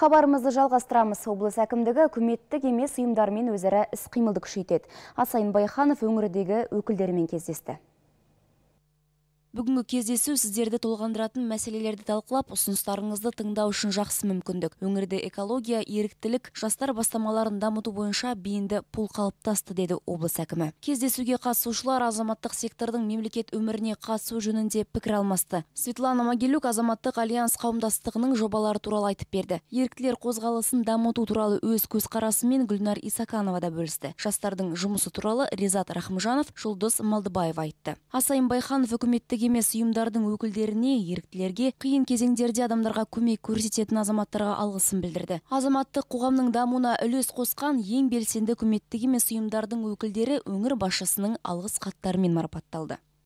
Хабарымызды жалғастырамыз. Облыс әкімдігі үкіметтік емес ұйымдармен өзара іс-қимылды күшейтеді. Асайын Байханов өңірдегі өкілдерімен кездесті бүгінгі кездесу сіздерді толғандыратын мәселелерді талқылап ұсыныстарыңызды тыңдау үшін жақсы мүмкіндік өңірде экология еріктілік жастар бастамаларын дамыту бойынша бейінді пул қалыптасты деді облыс әкімі кездесуге қатысушылар азаматтық сектордың мемлекет өміріне қатысу жөнінде пікір алмасты светлана могилюк азаматтық альянс қауымдастығының жобалары туралы айтып берді еріктілер қозғалысын дамыту туралы өз көзқарасымен гүлнар исаканова да бөлісті жастардың жұмысы туралы ризат рахымжанов жұлдыз малдыбаева айтты асайын байханов үкіметтік мемлекеттік емес ұйымдардың өкілдеріне еріктілерге қиын кезеңдерде адамдарға көмек көрсететін азаматтарға алғысын білдірді азаматтық қоғамның дамуына үлес қосқан ең белсенді үкіметтік емес ұйымдардың өкілдері өңір басшысының алғыс хаттарымен марапатталды